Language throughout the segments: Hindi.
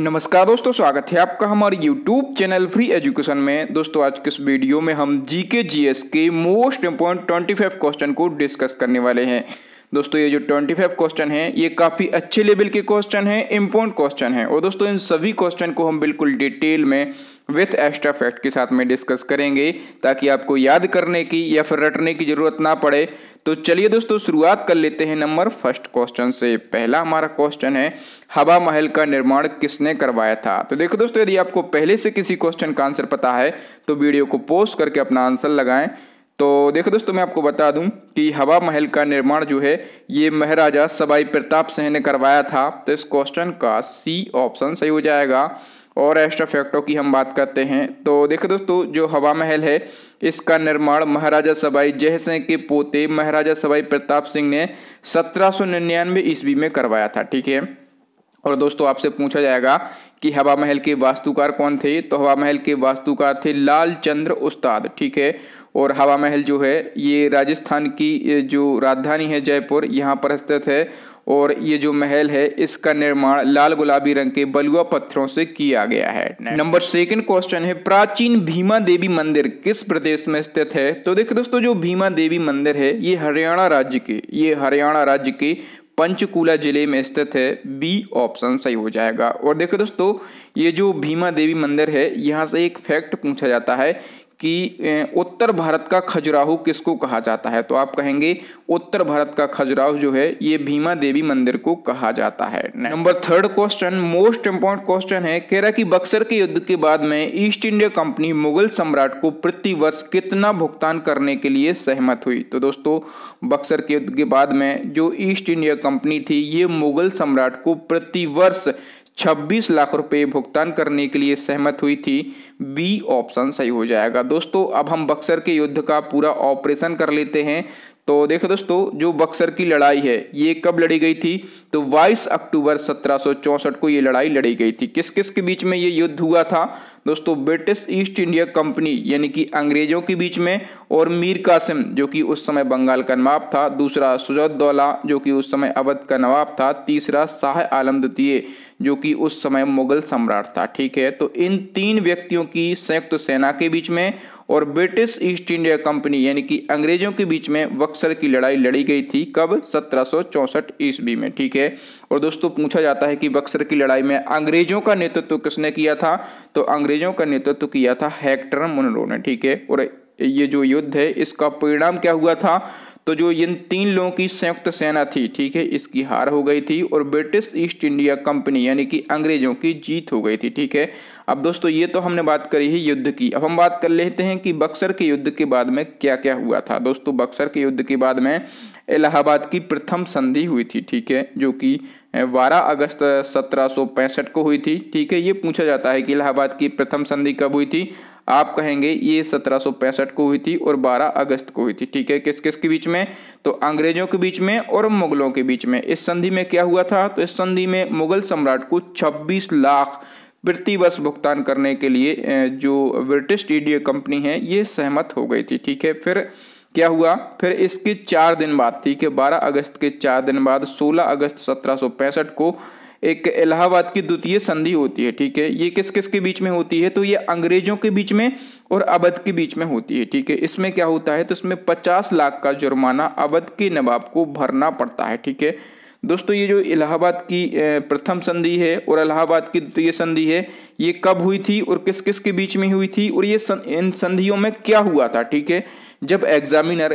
नमस्कार दोस्तों स्वागत है आपका हमारे YouTube चैनल फ्री एजुकेशन में दोस्तों आज के इस वीडियो में हम जीके जीएस के मोस्ट इम्पोर्टेंट 25 क्वेश्चन को डिस्कस करने वाले हैं दोस्तों ये जो ट्वेंटी फाइव क्वेश्चन है ये काफ़ी अच्छे लेवल के क्वेश्चन है इम्पोर्टेंट क्वेश्चन है और दोस्तों इन सभी क्वेश्चन को हम बिल्कुल डिटेल में विथ एक्स्ट्रा फैक्ट के साथ में डिस्कस करेंगे ताकि आपको याद करने की या फिर रटने की ज़रूरत ना पड़े तो चलिए दोस्तों शुरुआत कर लेते हैं नंबर फर्स्ट क्वेश्चन से पहला हमारा क्वेश्चन है हवा महल का निर्माण किसने करवाया था तो देखो दोस्तों यदि आपको पहले से किसी क्वेश्चन का आंसर पता है तो वीडियो को पोस्ट करके अपना आंसर लगाएं तो देखो दोस्तों मैं आपको बता दूं कि हवा महल का निर्माण जो है ये महाराजा सवाई प्रताप सिंह ने करवाया था तो इस क्वेश्चन का सी ऑप्शन सही हो जाएगा और एक्स्ट्रा फैक्टों की हम बात करते हैं तो देखो दोस्तों जो हवा महल है इसका निर्माण महाराजा सवाई जय सिंह के पोते महाराजा सवाई प्रताप सिंह ने सत्रह सौ निन्यानवे ईस्वी में करवाया था ठीक है और दोस्तों आपसे पूछा जाएगा कि हवा महल के वास्तुकार कौन थे तो हवा महल के वास्तुकार थे लाल चंद्र उस्ताद ठीक है और हवा महल जो है ये राजस्थान की जो राजधानी है जयपुर यहाँ पर स्थित है और ये जो महल है इसका निर्माण लाल गुलाबी रंग के बलुआ पत्थरों से किया गया है नंबर सेकंड क्वेश्चन है प्राचीन भीमा देवी मंदिर किस प्रदेश में स्थित है तो देखिए दोस्तों जो भीमा देवी मंदिर है ये हरियाणा राज्य के ये हरियाणा राज्य के पंचकूला जिले में स्थित है बी ऑप्शन सही हो जाएगा और देखो दोस्तों ये जो भीमा देवी मंदिर है यहाँ से एक फैक्ट पूछा जाता है कि उत्तर भारत का खजुराहो किसको कहा जाता है तो आप कहेंगे उत्तर भारत का खजुराहो जो है ये भीमा देवी मंदिर को कहा जाता है number third question most important question है कह रहा कि बक्सर के युद्ध के बाद में ईस्ट इंडिया कंपनी मुगल सम्राट को प्रतिवर्ष कितना भुगतान करने के लिए सहमत हुई तो दोस्तों बक्सर के युद्ध के बाद में जो ईस्ट इंडिया कंपनी थी ये मुगल सम्राट को प्रतिवर्ष 26 लाख रुपए भुगतान करने के लिए सहमत हुई थी बी ऑप्शन सही हो जाएगा दोस्तों अब हम बक्सर के युद्ध का पूरा ऑपरेशन कर लेते हैं तो देखो दोस्तों जो बक्सर की लड़ाई है ये कब लड़ी गई थी तो 22 अक्टूबर 1764 को ये लड़ाई लड़ी गई थी किस किस के बीच में ये युद्ध हुआ था दोस्तों ब्रिटिश ईस्ट इंडिया कंपनी यानी कि अंग्रेजों के बीच में और मीर कासिम जो कि उस समय बंगाल का नवाब था दूसरा सुजौदौला जो कि उस समय अवध का नवाब था तीसरा शाह आलम द्वितीय जो कि उस समय मुगल सम्राट था ठीक है तो इन तीन व्यक्तियों की संयुक्त सेना के बीच में और ब्रिटिश ईस्ट इंडिया कंपनी यानी कि अंग्रेजों के बीच में बक्सर की लड़ाई लड़ी गई थी कब सत्रह ईस्वी में ठीक है और दोस्तों पूछा जाता है कि बक्सर की लड़ाई में अंग्रेजों का नेतृत्व तो किसने किया था तो अंग्रेज अंग्रेजों का नेतृत्व किया था हेक्टर मुनरो ने ठीक है और ये जो युद्ध है इसका परिणाम क्या हुआ था तो जो इन तीन लोगों की संयुक्त सेना थी ठीक है इसकी हार हो गई थी और ब्रिटिश ईस्ट इंडिया कंपनी यानी कि अंग्रेजों की जीत हो गई थी ठीक है अब दोस्तों ये तो हमने बात करी है युद्ध की अब हम बात कर लेते हैं कि बक्सर के युद्ध के बाद में क्या क्या हुआ था दोस्तों बक्सर के युद्ध के बाद में इलाहाबाद की प्रथम संधि हुई थी ठीक है जो कि 12 अगस्त 1765 को हुई थी ठीक है ये पूछा जाता है कि इलाहाबाद की प्रथम संधि कब हुई थी आप कहेंगे ये 1765 को हुई थी और 12 अगस्त को हुई थी ठीक है किस किस के बीच में तो अंग्रेजों के बीच में और मुगलों के बीच में इस संधि में क्या हुआ था तो इस संधि में मुगल सम्राट को 26 लाख प्रतिवर्ष भुगतान करने के लिए जो ब्रिटिश ईडीए कंपनी है ये सहमत हो गई थी ठीक है फिर क्या हुआ फिर इसके चार दिन बाद ठीक है बारह अगस्त के चार दिन बाद सोलह अगस्त सत्रह को एक इलाहाबाद की द्वितीय संधि होती है ठीक है ये किस किस के बीच में होती है तो ये अंग्रेजों के बीच में और अवध के बीच में होती है ठीक है इसमें क्या होता है तो इसमें पचास लाख का जुर्माना अवध के नवाब को भरना पड़ता है ठीक है दोस्तों ये जो इलाहाबाद की प्रथम संधि है और इलाहाबाद की द्वितीय संधि है ये कब हुई थी और किस किस के बीच में हुई थी और ये सं, इन संधियों में क्या हुआ था ठीक है जब एग्जामिनर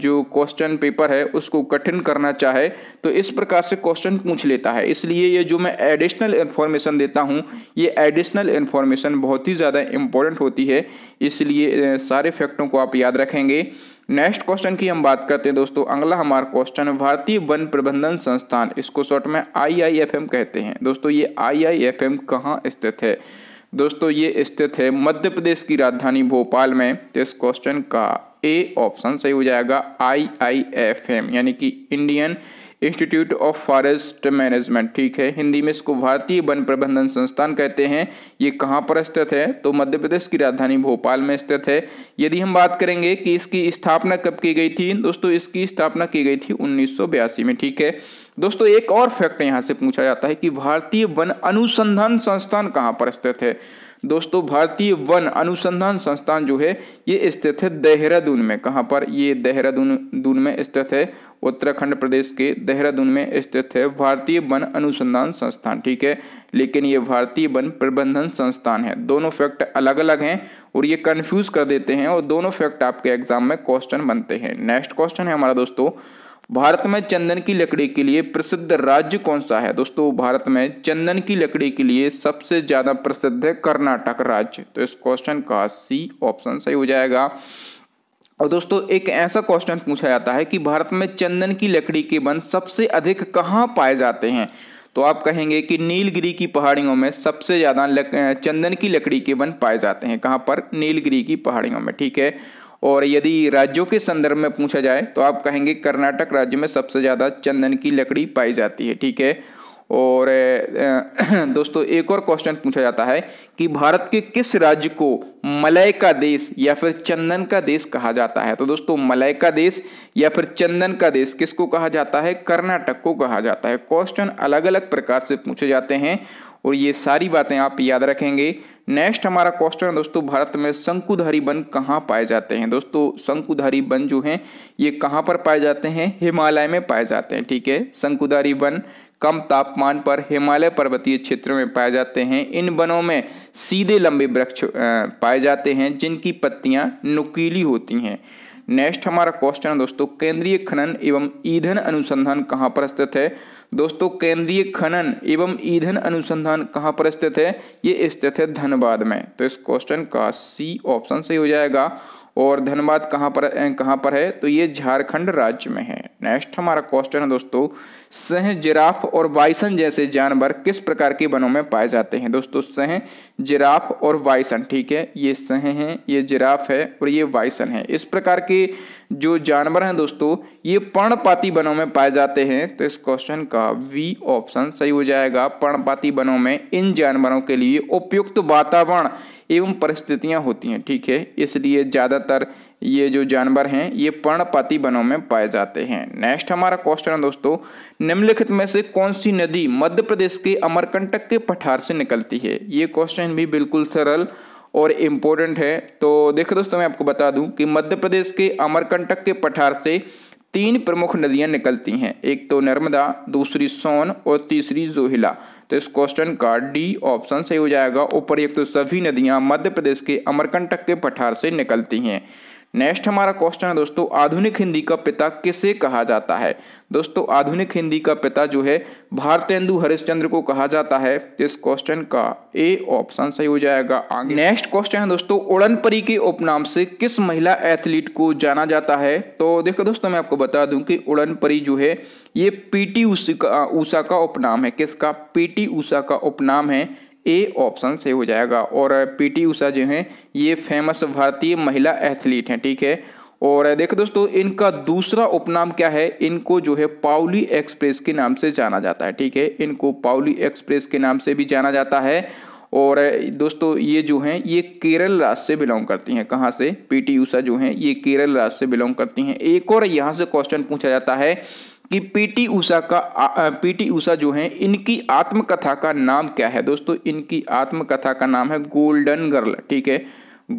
जो क्वेश्चन पेपर है उसको कठिन करना चाहे तो इस प्रकार से क्वेश्चन पूछ लेता है इसलिए ये जो मैं एडिशनल इन्फॉर्मेशन देता हूँ ये एडिशनल इन्फॉर्मेशन बहुत ही ज़्यादा इम्पोर्टेंट होती है इसलिए सारे फैक्टों को आप याद रखेंगे नेक्स्ट क्वेश्चन की हम बात करते हैं दोस्तों अगला हमारा क्वेश्चन भारतीय वन प्रबंधन संस्थान इसको शॉर्ट में आई कहते हैं दोस्तों ये एम कहाँ स्थित है दोस्तों ये स्थित है मध्य प्रदेश की राजधानी भोपाल में इस क्वेश्चन का ए ऑप्शन सही हो जाएगा आई आई एफ एम यानी कि Indian Institute of Forest Management ठीक है हिंदी में इसको भारतीय वन प्रबंधन संस्थान कहते हैं ये कहाँ पर स्थित है तो मध्य प्रदेश की राजधानी भोपाल में स्थित है यदि हम बात करेंगे कि इसकी स्थापना कब की गई थी दोस्तों इसकी स्थापना की गई थी उन्नीस में ठीक है दोस्तों एक और फैक्ट यहाँ से पूछा जाता है कि भारतीय वन अनुसंधान संस्थान कहाँ पर स्थित है दोस्तों भारतीय वन अनुसंधान संस्थान जो है ये स्थित है देहरादून में कहाँ पर ये देहरादून दून में स्थित है उत्तराखंड प्रदेश के देहरादून में स्थित है भारतीय वन अनुसंधान संस्थान ठीक है लेकिन ये भारतीय वन प्रबंधन संस्थान है दोनों फैक्ट अलग अलग हैं और ये कन्फ्यूज कर देते हैं और दोनों फैक्ट आपके एग्जाम में क्वेश्चन बनते हैं नेक्स्ट क्वेश्चन है हमारा दोस्तों भारत में चंदन की लकड़ी के लिए प्रसिद्ध राज्य कौन सा है दोस्तों भारत में चंदन की लकड़ी के लिए सबसे ज्यादा प्रसिद्ध है कर्नाटक राज्य तो इस क्वेश्चन का सी ऑप्शन सही हो जाएगा और दोस्तों एक ऐसा क्वेश्चन पूछा जाता है कि भारत में चंदन की लकड़ी के वन सबसे अधिक कहाँ पाए जाते हैं तो आप कहेंगे कि नीलगिरी की पहाड़ियों में सबसे ज़्यादा चंदन की लकड़ी के वन पाए जाते हैं कहाँ पर नीलगिरी की पहाड़ियों में ठीक है और यदि राज्यों के संदर्भ में पूछा जाए तो आप कहेंगे कर्नाटक राज्य में सबसे ज़्यादा चंदन की लकड़ी पाई जाती है ठीक है और दोस्तों एक और क्वेश्चन पूछा जाता है कि भारत के किस राज्य को मलय का देश या फिर चंदन का देश कहा जाता है तो दोस्तों मलय का देश या फिर चंदन का देश किसको कहा जाता है कर्नाटक को कहा जाता है क्वेश्चन अलग अलग प्रकार से पूछे जाते हैं और ये सारी बातें आप याद रखेंगे नेक्स्ट हमारा क्वेश्चन है दोस्तों भारत में शंकुधारी वन कहाँ पाए जाते हैं दोस्तों शंकुधारी वन जो हैं ये कहाँ पर पाए जाते हैं हिमालय में पाए जाते हैं ठीक है शंकुधारी वन कम तापमान पर हिमालय पर्वतीय क्षेत्रों में पाए जाते हैं इन वनों में सीधे लंबे वृक्ष पाए जाते हैं जिनकी पत्तियां नुकीली होती हैं नेक्स्ट हमारा क्वेश्चन है दोस्तों केंद्रीय खनन एवं ईंधन अनुसंधान कहाँ पर स्थित है दोस्तों केंद्रीय खनन एवं ईंधन अनुसंधान कहाँ पर स्थित है ये स्थित है धनबाद में तो इस क्वेश्चन का सी ऑप्शन सही हो जाएगा और धनबाद कहाँ पर कहाँ पर है तो ये झारखंड राज्य में है नेक्स्ट हमारा क्वेश्चन है दोस्तों सह जिराफ और वाइसन जैसे जानवर किस प्रकार के वनों में पाए जाते हैं दोस्तों सह जिराफ और वाइसन ठीक है ये सह हैं ये जिराफ है और ये वाइसन है इस प्रकार के जो जानवर हैं दोस्तों ये पर्णपाती वनों में पाए जाते हैं तो इस क्वेश्चन का वी ऑप्शन सही हो जाएगा पर्णपाती वनों में इन जानवरों के लिए उपयुक्त वातावरण एवं परिस्थितियां होती हैं ठीक है इसलिए ज़्यादातर ये जो जानवर हैं ये पर्णपाती वनों में पाए जाते हैं नेक्स्ट हमारा क्वेश्चन है दोस्तों निम्नलिखित में से कौन सी नदी मध्य प्रदेश के अमरकंटक के पठार से निकलती है ये क्वेश्चन भी बिल्कुल सरल और इम्पोर्टेंट है तो देखो दोस्तों मैं आपको बता दूं कि मध्य प्रदेश के अमरकंटक के पठार से तीन प्रमुख नदियां निकलती हैं एक तो नर्मदा दूसरी सोन और तीसरी जोहिला तो इस क्वेश्चन का डी ऑप्शन सही हो जाएगा ऊपर एक तो सभी नदियां मध्य प्रदेश के अमरकंटक के पठार से निकलती हैं नेक्स्ट हमारा क्वेश्चन है दोस्तों आधुनिक हिंदी का पिता किसे कहा जाता है दोस्तों आधुनिक हिंदी का पिता जो है भारतेंदु हरिश्चंद्र को कहा जाता है इस क्वेश्चन का ए ऑप्शन सही हो जाएगा आगे नेक्स्ट क्वेश्चन है दोस्तों उड़नपरी के उपनाम से किस महिला एथलीट को जाना जाता है तो देखो दोस्तों मैं आपको बता दूं कि उड़नपरी जो है ये पीटी उषा का उपनाम है किसका पीटी उषा का उपनाम है ए ऑप्शन से हो जाएगा और पी टी उषा जो हैं ये फेमस भारतीय महिला एथलीट हैं ठीक है और देखो दोस्तों इनका दूसरा उपनाम क्या है इनको जो है पाउली एक्सप्रेस के नाम से जाना जाता है ठीक है इनको पाउली एक्सप्रेस के नाम से भी जाना जाता है और दोस्तों ये जो हैं ये केरल राज्य से बिलोंग करती हैं कहाँ से पीटी ऊषा जो हैं ये केरल राज्य से बिलोंग करती हैं एक और यहाँ से क्वेश्चन पूछा जाता है कि पीटी ऊषा का पीटी ऊषा जो है इनकी आत्मकथा का नाम क्या है दोस्तों इनकी आत्मकथा का नाम है गोल्डन गर्ल ठीक है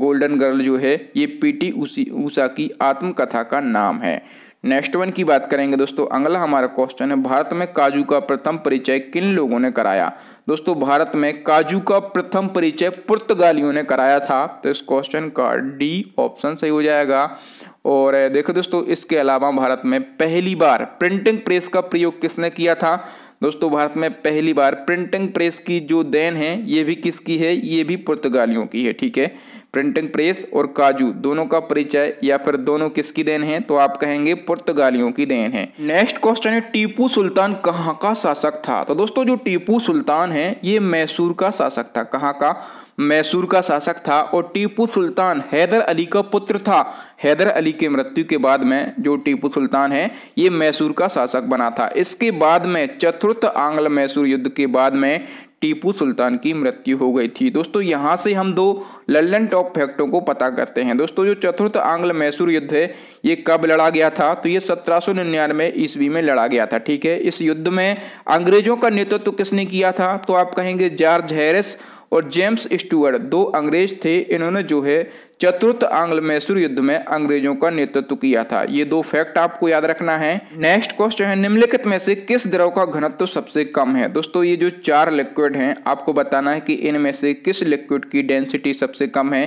गोल्डन गर्ल जो है ये पीटी उसी ऊषा की आत्मकथा का नाम है नेक्स्ट वन की बात करेंगे दोस्तों अगला हमारा क्वेश्चन है भारत में काजू का प्रथम परिचय किन लोगों ने कराया दोस्तों भारत में काजू का प्रथम परिचय पुर्तगालियों ने कराया था तो इस क्वेश्चन का डी ऑप्शन सही हो जाएगा और देखो दोस्तों इसके अलावा भारत में पहली बार प्रिंटिंग प्रेस का प्रयोग किसने किया था दोस्तों भारत में पहली बार प्रिंटिंग प्रेस की जो देन है ये भी किसकी है ये भी पुर्तगालियों की है ठीक है प्रिंटिंग प्रेस और काजू दोनों का परिचय या फिर दोनों किसकी देन है तो आप कहेंगे पुर्तगालियों की देन है नेक्स्ट क्वेश्चन है टीपू सुल्तान कहाँ का शासक था तो दोस्तों जो टीपू सुल्तान है ये मैसूर का शासक था कहाँ का मैसूर का शासक था और टीपू सुल्तान हैदर अली का पुत्र था हैदर अली के मृत्यु के बाद में जो टीपू सुल्तान है ये मैसूर का शासक बना था इसके बाद में चतुर्थ आंग्ल मैसूर युद्ध के बाद में टीपू सुल्तान की मृत्यु हो गई थी दोस्तों यहाँ से हम दो लल्लन टॉप फैक्टों को पता करते हैं दोस्तों जो चतुर्थ आंग्ल मैसूर युद्ध है ये कब लड़ा गया था तो ये 1799 ईस्वी में लड़ा गया था ठीक है इस युद्ध में अंग्रेजों का नेतृत्व तो किसने किया था तो आप कहेंगे जॉर्ज हैरिस और जेम्स स्टुअर्ट दो अंग्रेज थे इन्होंने जो है चतुर्थ आंग्ल मैसूर युद्ध में अंग्रेजों का नेतृत्व किया था ये दो फैक्ट आपको याद रखना है नेक्स्ट क्वेश्चन है निम्नलिखित में से किस द्रव का घनत्व तो सबसे कम है दोस्तों ये जो चार लिक्विड हैं आपको बताना है कि इनमें से किस लिक्विड की डेंसिटी सबसे कम है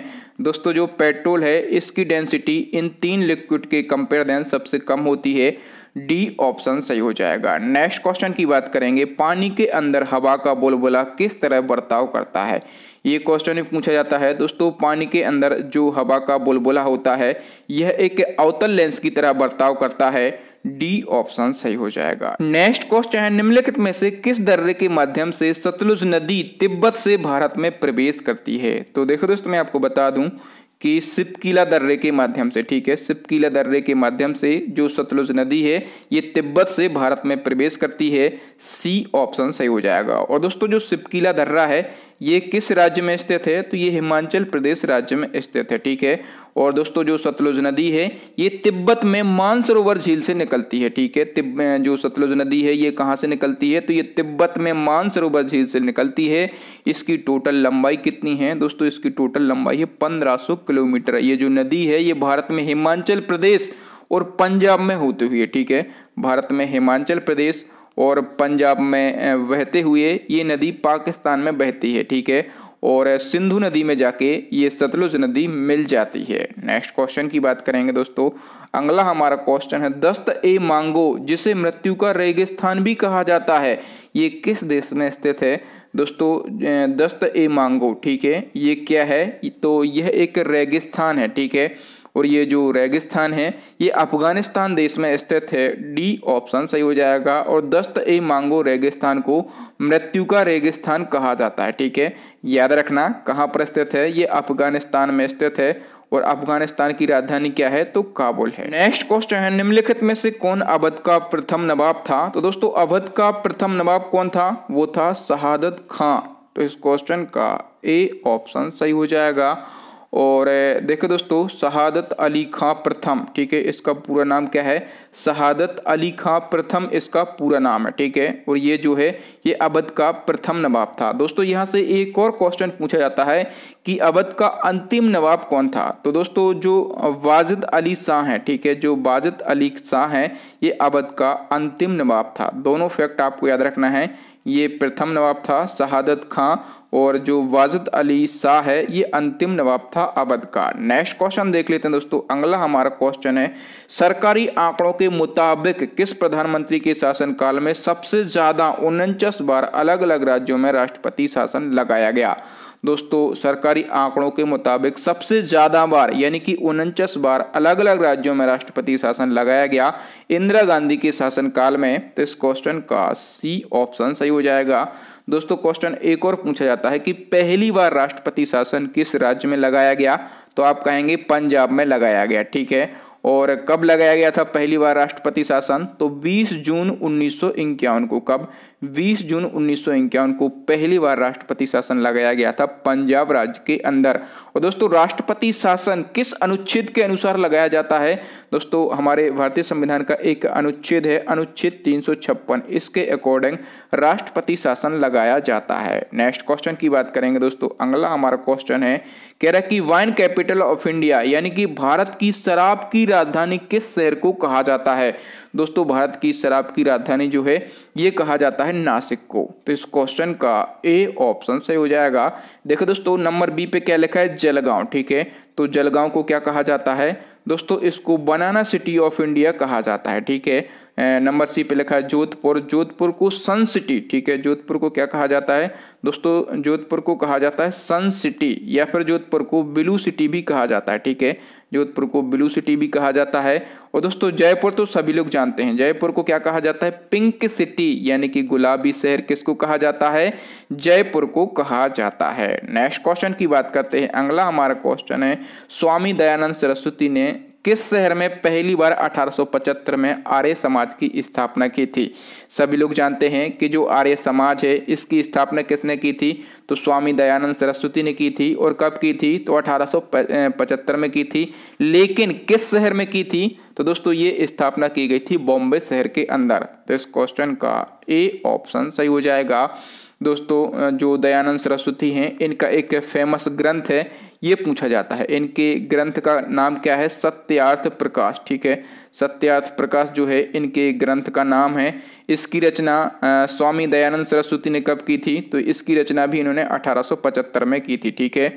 दोस्तों जो पेट्रोल है इसकी डेंसिटी इन तीन लिक्विड के कंपेयर सबसे कम होती है डी ऑप्शन सही हो जाएगा नेक्स्ट क्वेश्चन की बात करेंगे पानी के अंदर हवा का बुलबुला किस तरह बर्ताव करता है ये क्वेश्चन पूछा जाता है दोस्तों पानी के अंदर जो हवा का बुलबुला होता है यह एक अवतल लेंस की तरह बर्ताव करता है डी ऑप्शन सही हो जाएगा नेक्स्ट क्वेश्चन है निम्नलिखित में से किस दर्रे के माध्यम से सतलुज नदी तिब्बत से भारत में प्रवेश करती है तो देखो दोस्तों मैं आपको बता दूं कि सिपकीला दर्रे के माध्यम से ठीक है सिपकीला दर्रे के माध्यम से जो सतलुज नदी है ये तिब्बत से भारत में प्रवेश करती है सी ऑप्शन सही हो जाएगा और दोस्तों जो सिपकीला दर्रा है ये किस राज्य में स्थित है तो ये हिमाचल प्रदेश राज्य में स्थित है ठीक है और दोस्तों जो सतलुज नदी है ये तिब्बत में मानसरोवर झील से निकलती है ठीक है तिब जो सतलुज नदी है ये कहाँ से निकलती है तो ये तिब्बत में मानसरोवर झील से निकलती है इसकी टोटल लंबाई कितनी है दोस्तों इसकी टोटल लंबाई है पंद्रह किलोमीटर ये जो नदी है ये भारत में हिमाचल प्रदेश और पंजाब में होते हुए ठीक है भारत में हिमाचल प्रदेश और पंजाब में बहते हुए ये नदी पाकिस्तान में बहती है ठीक है और सिंधु नदी में जाके ये सतलुज नदी मिल जाती है नेक्स्ट क्वेश्चन की बात करेंगे दोस्तों अगला हमारा क्वेश्चन है दस्त ए मांगो जिसे मृत्यु का रेगिस्थान भी कहा जाता है ये किस देश में स्थित है दोस्तों दस्त ए मांगो ठीक है ये क्या है तो यह एक रेगिस्थान है ठीक है और ये जो रेगिस्तान है ये अफगानिस्तान देश में स्थित है डी ऑप्शन सही हो जाएगा और दस्त ए मांगो रेगिस्तान को मृत्यु का रेगिस्तान कहा जाता है ठीक है याद रखना कहाँ पर स्थित है ये अफगानिस्तान में स्थित है और अफगानिस्तान की राजधानी क्या है तो काबुल है नेक्स्ट क्वेश्चन है निम्नलिखित में से कौन अवध का प्रथम नवाब था तो दोस्तों अवध का प्रथम नवाब कौन था वो था शहादत खां तो इस क्वेश्चन का ए ऑप्शन सही हो जाएगा और देखो दोस्तों शहादत अली खां प्रथम ठीक है इसका पूरा नाम क्या है शहादत अली खां प्रथम इसका पूरा नाम है ठीक है और ये जो है ये अवध का प्रथम नवाब था दोस्तों यहाँ से एक और क्वेश्चन पूछा जाता है कि अवध का अंतिम नवाब कौन था तो दोस्तों जो वाजिद अली शाह हैं ठीक है जो वाजिद अली शाह हैं ये अवध का अंतिम नवाब था दोनों फैक्ट आपको याद रखना है ये प्रथम नवाब था शहादत खां और जो वाजद अली शाह है ये अंतिम नवाब था अवध का नेक्स्ट क्वेश्चन देख लेते हैं दोस्तों अगला हमारा क्वेश्चन है सरकारी आंकड़ों के मुताबिक किस प्रधानमंत्री के शासनकाल में सबसे ज़्यादा उनचास बार अलग अलग राज्यों में राष्ट्रपति शासन लगाया गया दोस्तों सरकारी आंकड़ों के मुताबिक सबसे ज़्यादा बार यानी कि उनचास बार अलग अलग राज्यों में राष्ट्रपति शासन लगाया गया इंदिरा गांधी के शासनकाल में तो इस क्वेश्चन का सी ऑप्शन सही हो जाएगा दोस्तों क्वेश्चन एक और पूछा जाता है कि पहली बार राष्ट्रपति शासन किस राज्य में लगाया गया तो आप कहेंगे पंजाब में लगाया गया ठीक है और कब लगाया गया था पहली बार राष्ट्रपति शासन तो 20 जून उन्नीस को कब 20 जून उन्नीस को पहली बार राष्ट्रपति शासन लगाया गया था पंजाब राज्य के अंदर और दोस्तों राष्ट्रपति शासन किस अनुच्छेद के अनुसार लगाया जाता है दोस्तों हमारे भारतीय संविधान का एक अनुच्छेद है अनुच्छेद तीन इसके अकॉर्डिंग राष्ट्रपति शासन लगाया जाता है नेक्स्ट क्वेश्चन की बात करेंगे दोस्तों अगला हमारा क्वेश्चन है कह रहा कि वाइन कैपिटल ऑफ इंडिया यानी कि भारत की शराब की राजधानी किस शहर को कहा जाता है दोस्तों भारत की शराब की राजधानी जो है ये कहा जाता है नासिक को तो इस क्वेश्चन का ए ऑप्शन सही हो जाएगा देखो दोस्तों नंबर बी पे क्या लिखा है जलगांव ठीक है तो जलगांव को क्या कहा जाता है दोस्तों इसको बनाना सिटी ऑफ इंडिया कहा जाता है ठीक है नंबर सी पे लिखा है जोधपुर जोधपुर को सन सिटी ठीक है जोधपुर को क्या कहा जाता है दोस्तों जोधपुर को कहा जाता है सन सिटी या फिर जोधपुर को ब्लू सिटी भी कहा जाता है ठीक है जोधपुर को ब्लू सिटी भी कहा जाता है और दोस्तों जयपुर तो सभी लोग जानते हैं जयपुर को क्या कहा जाता है पिंक सिटी यानी कि गुलाबी शहर किसको कहा जाता है जयपुर को कहा जाता है नेक्स्ट क्वेश्चन की बात करते हैं अगला हमारा क्वेश्चन है स्वामी दयानंद सरस्वती ने किस शहर में पहली बार 1875 में आर्य समाज की स्थापना की थी सभी लोग जानते हैं कि जो आर्य समाज है इसकी स्थापना किसने की थी तो स्वामी दयानंद सरस्वती ने की थी और कब की थी तो 1875 में की थी लेकिन किस शहर में की थी तो दोस्तों ये स्थापना की गई थी बॉम्बे शहर के अंदर तो इस क्वेश्चन का ए ऑप्शन सही हो जाएगा दोस्तों जो दयानंद सरस्वती हैं इनका एक फेमस ग्रंथ है ये पूछा जाता है इनके ग्रंथ का नाम क्या है सत्यार्थ प्रकाश ठीक है सत्यार्थ प्रकाश जो है इनके ग्रंथ का नाम है इसकी रचना स्वामी दयानंद सरस्वती ने कब की थी तो इसकी रचना भी इन्होंने 1875 में की थी ठीक है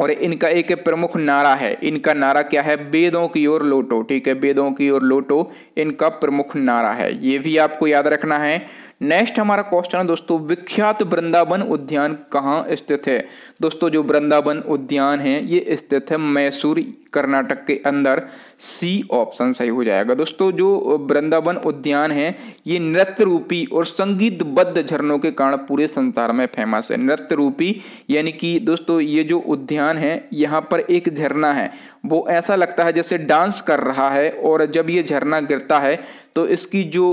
और इनका एक प्रमुख नारा है इनका नारा क्या है वेदों की ओर लोटो ठीक है वेदों की ओर लोटो इनका प्रमुख नारा है ये भी आपको याद रखना है नेक्स्ट हमारा क्वेश्चन है दोस्तों विख्यात वृंदावन उद्यान कहाँ स्थित है दोस्तों जो वृंदावन उद्यान है ये स्थित है मैसूर कर्नाटक के अंदर सी ऑप्शन सही हो जाएगा दोस्तों जो वृंदावन उद्यान है ये नृत्य रूपी और संगीतबद्ध झरनों के कारण पूरे संसार में फेमस है नृत्य रूपी यानी कि दोस्तों ये जो उद्यान है यहाँ पर एक झरना है वो ऐसा लगता है जैसे डांस कर रहा है और जब ये झरना गिरता है तो इसकी जो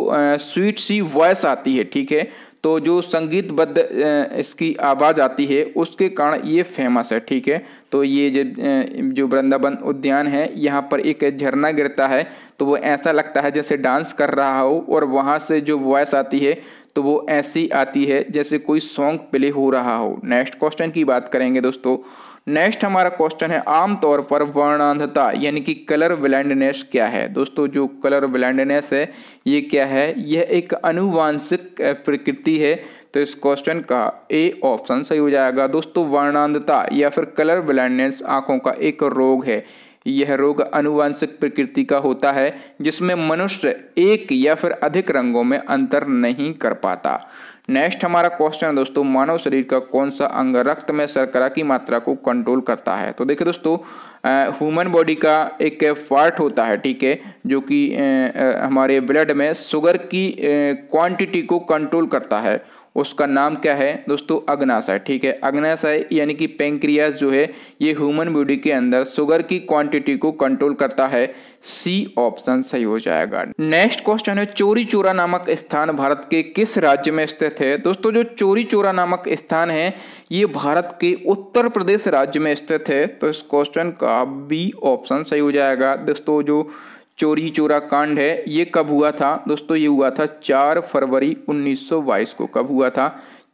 स्वीट सी वॉयस आती है ठीक है तो जो संगीतबद्ध इसकी आवाज़ आती है उसके कारण ये फेमस है ठीक है तो ये जो जो वृंदावन उद्यान है यहाँ पर एक झरना गिरता है तो वो ऐसा लगता है जैसे डांस कर रहा हो और वहाँ से जो वॉइस आती है तो वो ऐसी आती है जैसे कोई सॉन्ग प्ले हो रहा हो नेक्स्ट क्वेश्चन की बात करेंगे दोस्तों नेक्स्ट हमारा क्वेश्चन है आमतौर पर वर्णांधता यानी कि कलर ब्लाइंडनेस क्या है दोस्तों जो कलर ब्लाइंडनेस है ये क्या है यह एक अनुवांशिक प्रकृति है तो इस क्वेश्चन का ए ऑप्शन सही हो जाएगा दोस्तों वर्णांधता या फिर कलर ब्लाइंडनेस आंखों का एक रोग है यह रोग अनुवांशिक प्रकृति का होता है जिसमें मनुष्य एक या फिर अधिक रंगों में अंतर नहीं कर पाता नेक्स्ट हमारा क्वेश्चन है दोस्तों मानव शरीर का कौन सा अंग रक्त में शर्करा की मात्रा को कंट्रोल करता है तो देखिए दोस्तों ह्यूमन बॉडी का एक पार्ट होता है ठीक है जो कि हमारे ब्लड में शुगर की क्वांटिटी को कंट्रोल करता है उसका नाम क्या है दोस्तों अग्नाशय ठीक है अग्नाशय यानी कि पेंक्रियाज जो है ये ह्यूमन बॉडी के अंदर शुगर की क्वांटिटी को कंट्रोल करता है सी ऑप्शन सही हो जाएगा नेक्स्ट क्वेश्चन है चोरी चोरा नामक स्थान भारत के किस राज्य में स्थित है दोस्तों जो चोरी चोरा नामक स्थान है ये भारत के उत्तर प्रदेश राज्य में स्थित है तो इस क्वेश्चन का बी ऑप्शन सही हो जाएगा दोस्तों जो चोरी चोरा कांड है ये कब हुआ था दोस्तों ये हुआ था चार फरवरी 1922 को कब हुआ था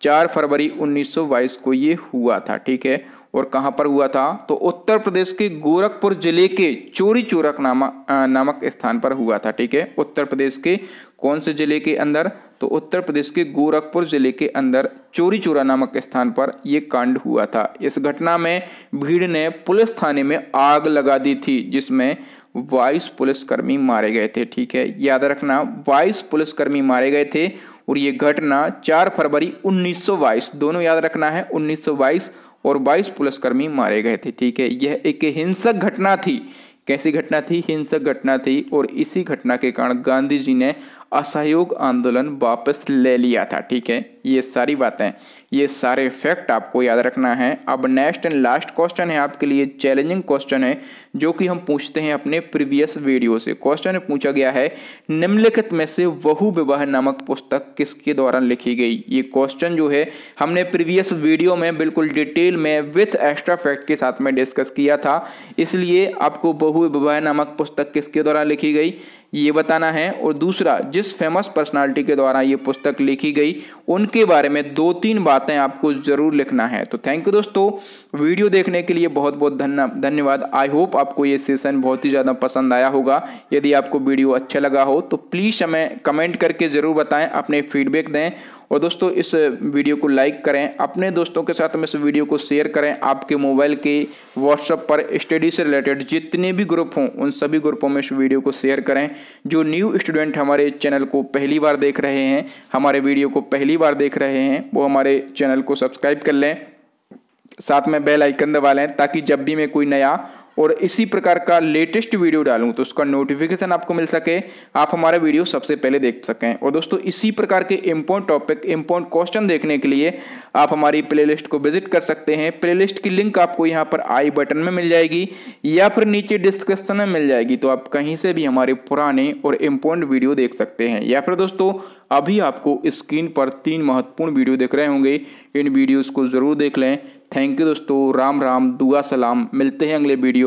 चार फरवरी 1922 को ये हुआ था ठीक है और कहाँ पर हुआ था तो उत्तर प्रदेश के गोरखपुर जिले के चोरी चोरक नामक नामक स्थान पर हुआ था ठीक है उत्तर प्रदेश के कौन से जिले के अंदर तो उत्तर प्रदेश के गोरखपुर जिले के अंदर चोरी चोरा नामक स्थान पर यह कांड हुआ था इस घटना में भीड़ ने पुलिस थाने में आग लगा दी थी जिसमें वाइस पुलिसकर्मी मारे गए थे ठीक है याद रखना वाइस पुलिसकर्मी मारे गए थे और ये घटना 4 फरवरी 1922 दोनों याद रखना है 1922 और 22 पुलिसकर्मी मारे गए थे ठीक है यह एक हिंसक घटना थी कैसी घटना थी हिंसक घटना थी और इसी घटना के कारण गांधी जी ने असहयोग आंदोलन वापस ले लिया था ठीक है ये सारी बातें ये सारे फैक्ट आपको याद रखना है अब नेक्स्ट एंड लास्ट क्वेश्चन है आपके लिए चैलेंजिंग क्वेश्चन है जो कि हम पूछते हैं अपने प्रीवियस वीडियो से क्वेश्चन पूछा गया है निम्नलिखित में से बहु विवाह नामक पुस्तक किसके द्वारा लिखी गई ये क्वेश्चन जो है हमने प्रीवियस वीडियो में बिल्कुल डिटेल में विथ एक्स्ट्रा फैक्ट के साथ में डिस्कस किया था इसलिए आपको बहु विवाह नामक पुस्तक किसके द्वारा लिखी गई ये बताना है और दूसरा जिस फेमस पर्सनालिटी के द्वारा ये पुस्तक लिखी गई उनके बारे में दो तीन बातें आपको ज़रूर लिखना है तो थैंक यू दोस्तों वीडियो देखने के लिए बहुत बहुत धन्य धन्यवाद आई होप आपको ये सेशन बहुत ही ज़्यादा पसंद आया होगा यदि आपको वीडियो अच्छा लगा हो तो प्लीज़ हमें कमेंट करके ज़रूर बताएं अपने फीडबैक दें और दोस्तों इस वीडियो को लाइक करें अपने दोस्तों के साथ में इस वीडियो को शेयर करें आपके मोबाइल के व्हाट्सएप पर स्टडी से रिलेटेड जितने भी ग्रुप हों उन सभी ग्रुपों में इस वीडियो को शेयर करें जो न्यू स्टूडेंट हमारे चैनल को पहली बार देख रहे हैं हमारे वीडियो को पहली बार देख रहे हैं वो हमारे चैनल को सब्सक्राइब कर लें साथ में बेल आइकन दबा लें ताकि जब भी मैं कोई नया और इसी प्रकार का लेटेस्ट वीडियो डालूं तो उसका नोटिफिकेशन आपको मिल सके आप हमारा वीडियो सबसे पहले देख सकें और दोस्तों इसी प्रकार के इम्पोर्ट टॉपिक इम्पोर्ट क्वेश्चन देखने के लिए आप हमारी प्लेलिस्ट को विजिट कर सकते हैं प्लेलिस्ट की लिंक आपको यहाँ पर आई बटन में मिल जाएगी या फिर नीचे डिस्क्रिप्शन में मिल जाएगी तो आप कहीं से भी हमारे पुराने और इम्पोर्ट वीडियो देख सकते हैं या फिर दोस्तों अभी आपको स्क्रीन पर तीन महत्वपूर्ण वीडियो देख रहे होंगे इन वीडियोज़ को ज़रूर देख लें थैंक यू दोस्तों राम राम दुआ सलाम मिलते हैं अगले वीडियो